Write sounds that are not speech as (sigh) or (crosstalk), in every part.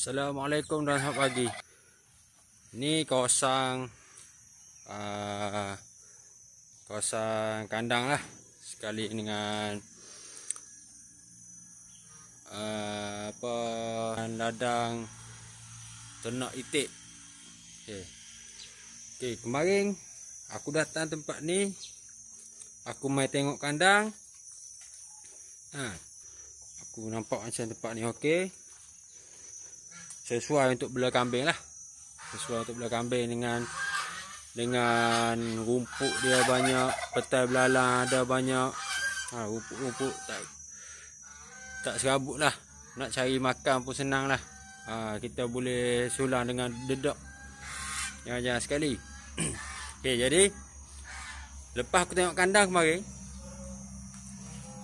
Assalamualaikum dan selamat pagi Ni kawasan uh, Kawasan kandang lah Sekali dengan uh, Apa Ladang Ternak itik okay. Eh, okay Kemarin Aku datang tempat ni Aku mai tengok kandang ha. Aku nampak macam tempat ni okey sesuai untuk bela kambing lah sesuai untuk bela kambing dengan dengan rumput dia banyak petai belalang ada banyak ha, rumput-rumput tak tak serabut lah nak cari makan pun senang lah ha, kita boleh sulang dengan dedak ya, jangan-jangan sekali (clears throat) ok jadi lepas aku tengok kandang kemarin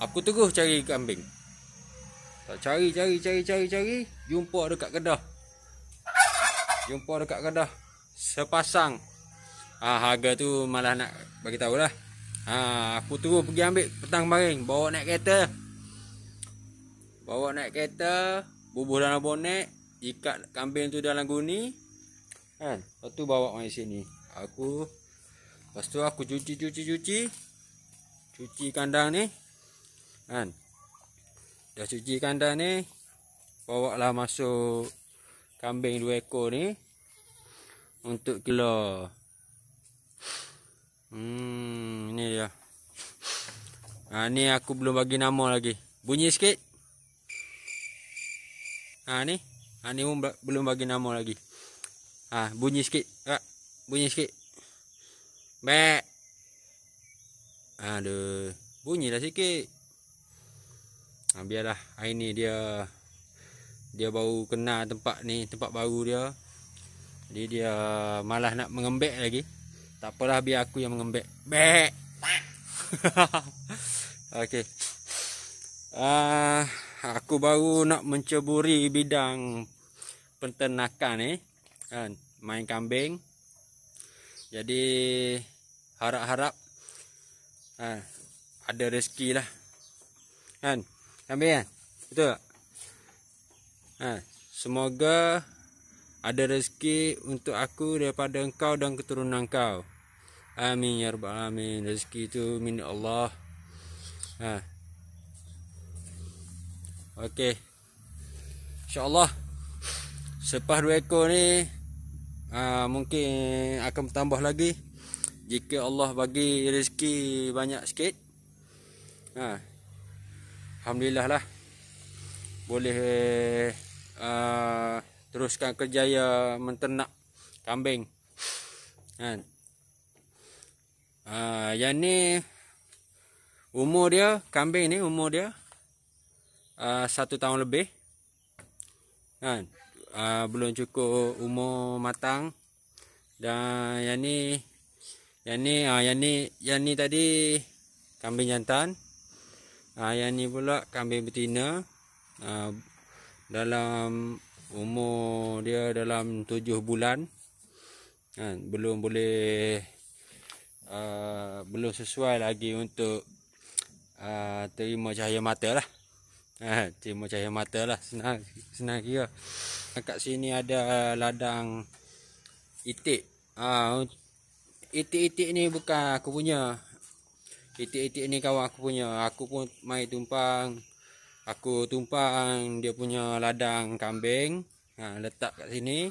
aku terus cari kambing tak cari cari cari cari cari jumpa dekat kedah jumpa dekat kedah sepasang ha, harga tu malah nak bagi tahulah ha ah, aku terus pergi ambil petang kemarin bawa naik kereta bawa naik kereta bubuh dalam bonet ikat kambing tu dalam guni kan lepas tu bawa mai sini aku lepas tu aku cuci cuci cuci cuci kandang ni kan dah cuci kandang ni bawa lah masuk kambing dua ekor ni untuk kilo. Hmm, ini ya. Ha ni aku belum bagi nama lagi. Bunyi sikit. Ha ni, ha ni pun belum bagi nama lagi. Ha bunyi sikit. Ha, bunyi sikit. Bek. Aduh, bunyi dah sikit. Ha biarlah. Ha ini dia dia baru kenal tempat ni tempat baru dia jadi dia malah nak mengembek lagi tak apalah biar aku yang mengembek Be. (laughs) okey uh, aku baru nak menceburi bidang penternakan ni kan main kambing jadi harap-harap uh, ada rezeki lah kan kambing kan betul tak? ha, Semoga ada rezeki untuk aku daripada engkau dan keturunan kau Amin ya Rabbal Alamin Rezeki itu min Allah ha. Okey InsyaAllah Sepah dua ekor ni ha, Mungkin akan bertambah lagi Jika Allah bagi rezeki banyak sikit ha. Alhamdulillah lah Boleh uh, teruskan kerjaya menternak kambing kan uh, yang ni umur dia kambing ni umur dia uh, satu tahun lebih kan uh, belum cukup umur matang dan yang ni yang ni uh, yang ni yang ni tadi kambing jantan uh, yang ni pula kambing betina uh, dalam umur dia dalam tujuh bulan kan belum boleh uh, belum sesuai lagi untuk uh, terima cahaya mata lah kan, terima cahaya mata lah senang, senang kira kat sini ada ladang itik uh, itik-itik ni bukan aku punya itik-itik ni kawan aku punya aku pun main tumpang aku tumpang dia punya ladang kambing ha, letak kat sini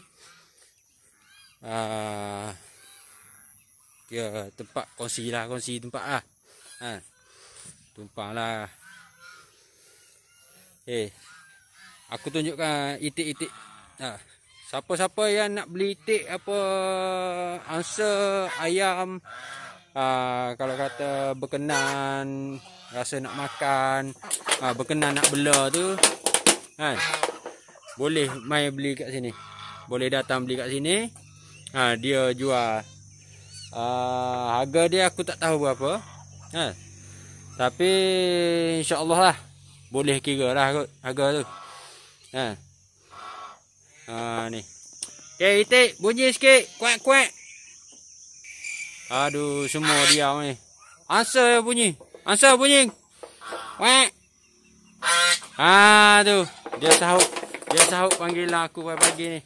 ha, dia tempat kongsi lah kongsi tempat lah ha, tumpang lah eh aku tunjukkan itik-itik ha, siapa-siapa yang nak beli itik apa angsa ayam ha, kalau kata berkenan rasa nak makan ha, berkenan nak bela tu kan boleh mai beli kat sini boleh datang beli kat sini ha, dia jual ha, harga dia aku tak tahu berapa ha, tapi insyaAllah lah boleh kira lah harga tu ha. Ha, ni ok itik bunyi sikit kuat-kuat aduh semua diam ni ya bunyi. Ansa bunyi. Wek. Ha tu. Dia tahu, Dia tahu panggil lah aku pagi-pagi ni.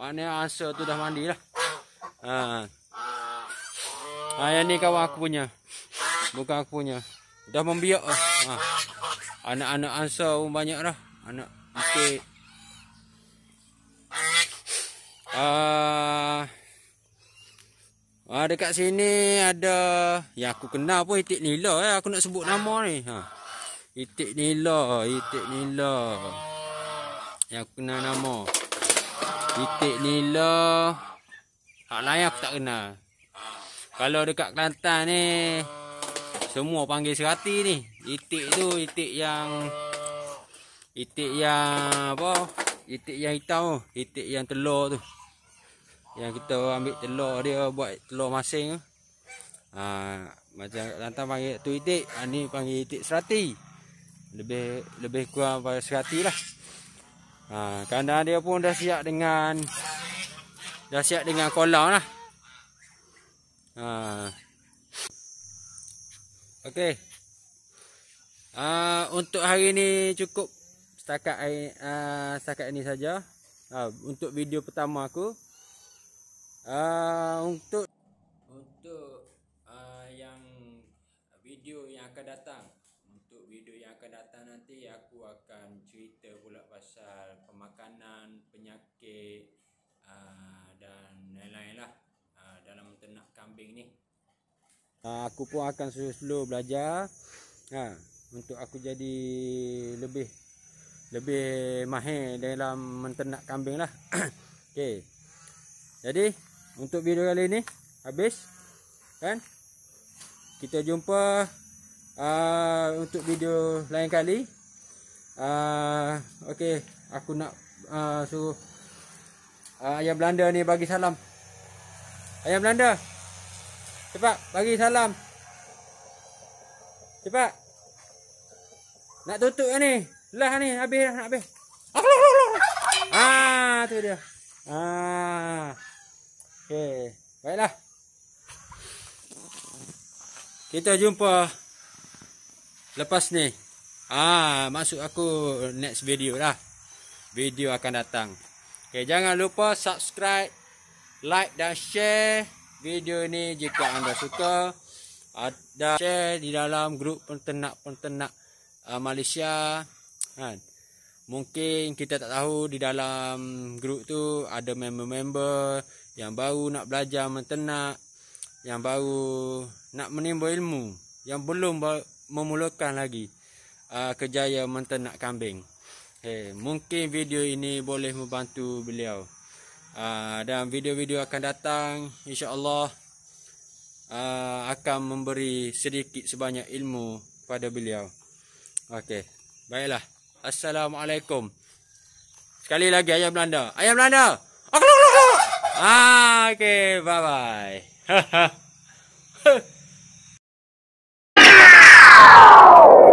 Mana Ansa tu dah mandilah. Ha. Ha yang ni kawan aku punya. Bukan aku punya. Dah membiak lah. Ha. Anak-anak Ansa pun banyak dah. Anak sikit. Ah dekat sini ada ya aku kenal pun itik nila eh aku nak sebut nama ni. Ha. Itik nila, itik nila. Yang aku kenal nama. Itik nila. Hak lain aku tak kenal. Kalau dekat Kelantan ni semua panggil serati ni. Itik tu itik yang itik yang apa? Itik yang hitam tu, itik yang telur tu yang kita ambil telur dia buat telur masing tu. Ha, macam lantang panggil tu itik, ha, ni panggil itik serati. Lebih lebih kurang pada serati lah. Ha, kandang dia pun dah siap dengan dah siap dengan kolam lah. Ha. Okey. Ha, untuk hari ni cukup setakat hari, ha, setakat ini saja. Ha, untuk video pertama aku uh, untuk untuk uh, yang video yang akan datang untuk video yang akan datang nanti aku akan cerita pula pasal pemakanan penyakit uh, dan lain-lain lah uh, dalam ternak kambing ni uh, aku pun akan slow-slow belajar ha, untuk aku jadi lebih lebih mahir dalam menternak kambing lah. (coughs) okay. Jadi, untuk video kali ini habis kan kita jumpa uh, untuk video lain kali uh, okey aku nak uh, suruh uh, ayam belanda ni bagi salam ayam belanda cepat bagi salam cepat nak tutup ni lah ni habis lah, nak habis ah tu dia ah Okey, baiklah. Kita jumpa lepas ni. Ah, masuk aku next video lah. Video akan datang. Okey, jangan lupa subscribe, like dan share video ni jika anda suka. Ada share di dalam grup peternak-peternak uh, ah, Malaysia. Kan? Mungkin kita tak tahu di dalam grup tu ada member-member yang baru nak belajar menternak, yang baru nak menimba ilmu, yang belum memulakan lagi uh, kerjaya menternak kambing. Hey, eh, mungkin video ini boleh membantu beliau. Uh, dan video-video akan datang insya-Allah uh, akan memberi sedikit sebanyak ilmu pada beliau. Okey. Baiklah. Assalamualaikum. Sekali lagi ayam Belanda. Ayam Belanda. Ah, okay, bye bye. (laughs)